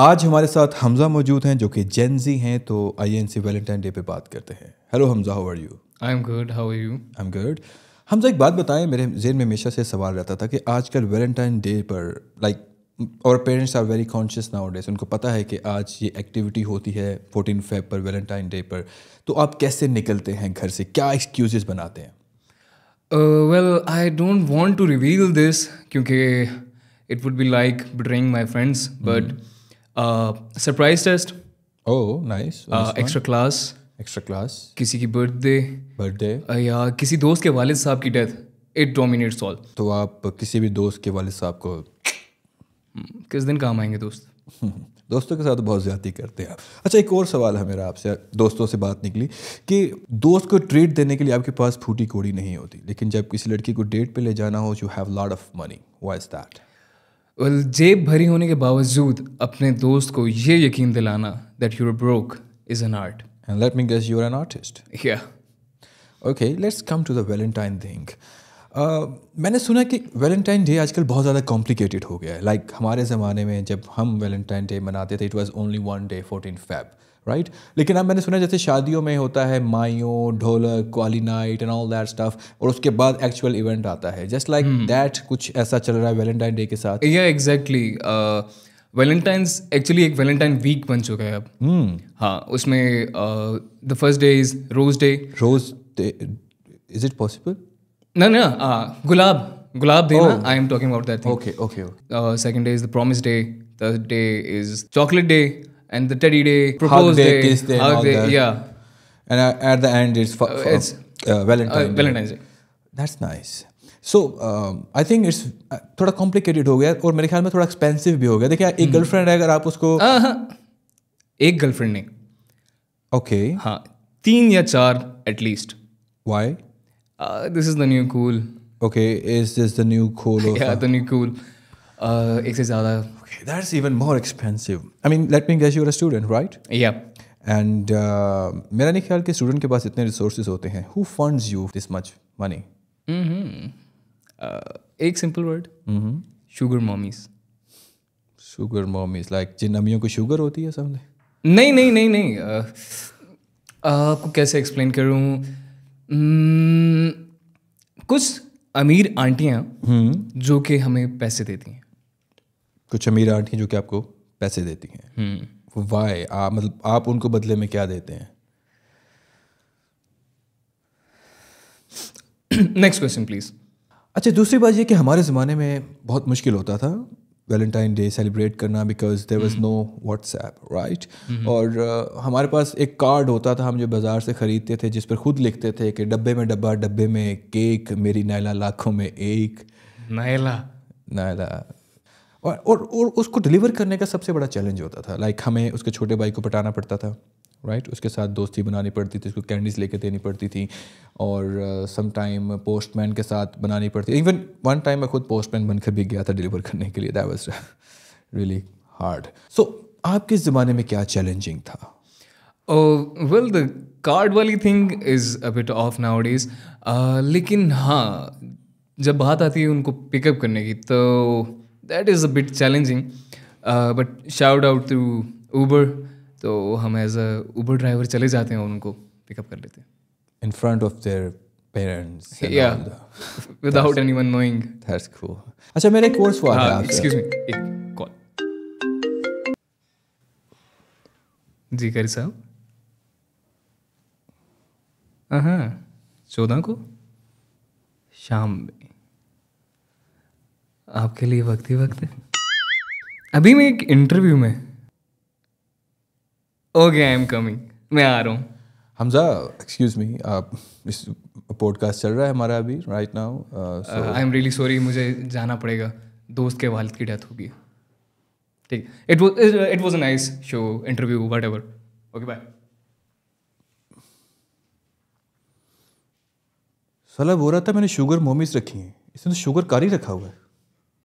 आज हमारे साथ हमजा मौजूद हैं जो कि जेनजी हैं तो I N C Valentine Day पे बात करते हैं hello Hamza how are you I am good how are you I am good Hamza एक बात बताएं मेरे जेन में हमेशा से सवाल रहता था कि आजकल वैलेंटाइन डे पर लाइक और parents are very conscious nowadays उनको पता है कि आज ये एक्टिविटी होती है फोर्टीन फेब पर वैलेंटाइन डे पर तो आप कैसे निकलते हैं घर से क्या एक्सक्यूजेस बनाते हैं well I don't want to reveal this क्योंकि it would be like betraying my friends but surprise test oh nice extra class extra class किसी की बर्थडे बर्थडे uh, या किसी दोस्त के वालिद साहब की डेथ इट डोमिनेट्स ऑल तो आप किसी भी दोस्त के वालिद साहब को hmm, किस दिन काम आएंगे दोस्त दोस्तों के साथ बहुत ज़्यादा करते हैं आप अच्छा एक और सवाल है मेरा आपसे दोस्तों से बात निकली कि दोस्त को ट्रीट देने के लिए आपके पास फूटी कोड़ी नहीं होती लेकिन जब किसी लड़की को डेट पे ले जाना हो you have lot of money why is that जेब भरी होने के बावजूद अपने दोस्त को ये यकीन दिलाना that you're broke is an art and let me guess you're an artist या okay let's come to the Valentine thing मैंने सुना कि वैलेंटाइन डे आजकल बहुत ज़्यादा कॉम्प्लिकेटेड हो गया है लाइक like, हमारे ज़माने में जब हम वैलेंटाइन डे मनाते थे it was only one day fourteen Feb right लेकिन अब मैंने सुना जैसे शादियों में होता है mayun dholak qawwali night and all that stuff और उसके बाद एक्चुअल इवेंट आता है जस्ट लाइक दैट कुछ ऐसा चल रहा है वैलेंटाइन डे के साथ या एग्जैक्टली वैलेंटाइंस एक्चुअली एक वैलेंटाइन वीक बन चुका है अब hmm. हाँ उसमें the first day is rose day rose day is it possible ना ना गुलाब गुलाब देना I am talking about that okay okay second day is the promise day third day is chocolate day and the teddy day, propose day, day, kiss day, hug and day, that. yeah. And uh, at the end, it's, for, for, it's uh, Valentine's, uh, Valentine's Day. That's nice. So I think it's थोड़ा complicated हो गया और मेरे ख्याल में थोड़ा expensive भी हो गया देखिए एक गर्लफ्रेंड है अगर आप उसको एक गर्लफ्रेंड नहीं ओके हाँ तीन या चार at least why this is the new cool okay is this the new cool the new cool एक से ज़्यादा that's even more expensive I mean let me guess you're a student right या and मेरा नहीं ख्याल कि स्टूडेंट के पास इतने रिसोर्सेज होते हैं who funds you this much money एक simple word sugar mommies sugar mommies like जिन अमियों को शुगर होती है समझे नहीं नहीं नहीं नहीं uh, आपको कैसे एक्सप्लेन करूँ mm, कुछ अमीर आंटियाँ हम्म. जो कि हमें पैसे देती हैं कुछ अमीर आंटी जो कि आपको पैसे देती हैं वाई हम्म। आप मतलब आप उनको बदले में क्या देते हैं नेक्स्ट क्वेश्चन प्लीज अच्छा दूसरी बात ये कि हमारे ज़माने में बहुत मुश्किल होता था वैलेंटाइन डे सेलिब्रेट करना because there was no WhatsApp right और uh, हमारे पास एक कार्ड होता था हम जो बाज़ार से ख़रीदते थे जिस पर खुद लिखते थे कि डब्बे में डब्बा डब्बे में केक मेरी नायला लाखों में एक नायला नायला और और, और उसको डिलीवर करने का सबसे बड़ा चैलेंज होता था लाइक like हमें उसके छोटे भाई को पटाना पड़ता था राइट right? उसके साथ दोस्ती बनानी पड़ती थी उसको कैंडीज लेके देनी पड़ती थी और सम टाइम पोस्टमैन के साथ बनानी पड़ती इवन वन टाइम मैं खुद पोस्टमैन बनकर भी गया था डिलीवर करने के लिए that was really hard so आपके ज़माने में क्या चैलेंजिंग था वेल द कार्ड वाली thing is a off nowadays लेकिन हाँ जब बात आती है उनको पिकअप करने की तो that is a bit challenging but shout out to Uber तो हम एज अ ऊबर ड्राइवर चले जाते हैं और उनको पिकअप कर लेते हैं in front of their parents या without any one knowing that's cool अच्छा मेरे कोर्स हुआ था एक्सक्यूज हाँ, मी एक कॉल जी करी साहब हाँ चौदह को शाम में आपके लिए वक्त ही वक्त अभी मैं एक इंटरव्यू में ओके आई एम कमिंग मैं आ रहा हूँ हमजा एक्सक्यूज मी आप इस पॉडकास्ट चल रहा है हमारा अभी right now I am really sorry मुझे जाना पड़ेगा दोस्त के वालद की डेथ होगी ठीक it was it was a nice show interview whatever okay bye सलाह बोल रहा था मैंने शुगर मोमीज रखी हैं इसने तो शुगर कारी रखा हुआ है